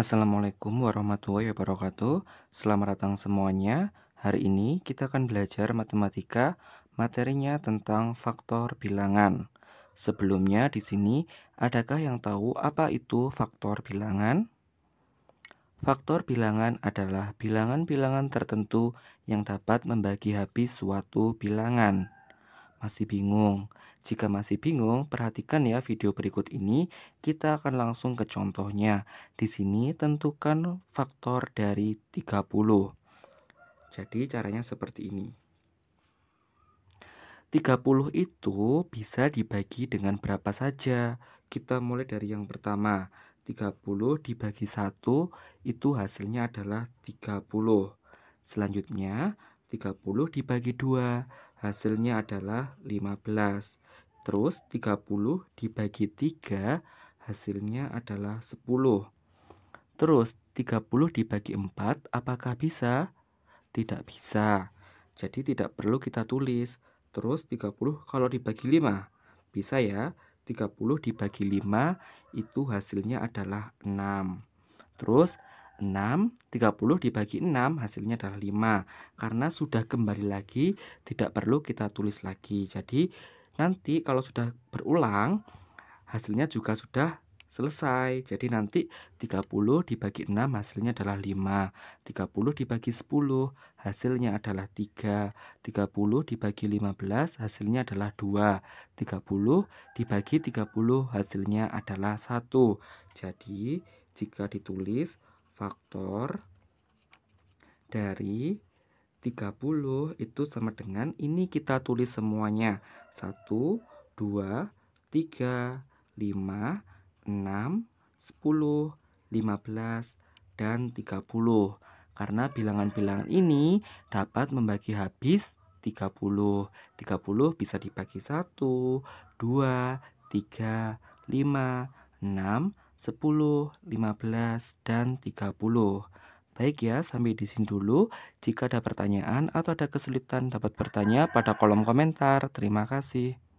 Assalamualaikum warahmatullahi wabarakatuh Selamat datang semuanya Hari ini kita akan belajar matematika Materinya tentang faktor bilangan Sebelumnya di sini Adakah yang tahu apa itu faktor bilangan? Faktor bilangan adalah bilangan-bilangan tertentu yang dapat membagi habis suatu bilangan masih bingung? Jika masih bingung, perhatikan ya video berikut ini. Kita akan langsung ke contohnya. Di sini tentukan faktor dari 30. Jadi caranya seperti ini. 30 itu bisa dibagi dengan berapa saja. Kita mulai dari yang pertama. 30 dibagi 1 itu hasilnya adalah 30. Selanjutnya 30 dibagi 2 Hasilnya adalah 15. Terus 30 dibagi 3 hasilnya adalah 10. Terus 30 dibagi 4 apakah bisa? Tidak bisa. Jadi tidak perlu kita tulis. Terus 30 kalau dibagi 5 bisa ya. 30 dibagi 5 itu hasilnya adalah 6. Terus 6, 30 dibagi 6 hasilnya adalah 5 karena sudah kembali lagi tidak perlu kita tulis lagi jadi nanti kalau sudah berulang hasilnya juga sudah selesai jadi nanti 30 dibagi 6 hasilnya adalah 5 30 dibagi 10 hasilnya adalah 3 30 dibagi 15 hasilnya adalah 2 30 dibagi 30 hasilnya adalah 1 jadi jika ditulis faktor dari 30 itu sama dengan ini kita tulis semuanya 1, 2, 3, 5, 6, 10, 15, dan 30 Karena bilangan-bilangan ini dapat membagi habis 30 30 bisa dibagi 1, 2, 3, 5, 6, 10, 10, 15, dan 30. Baik ya, sampai di sini dulu. Jika ada pertanyaan atau ada kesulitan dapat bertanya pada kolom komentar. Terima kasih.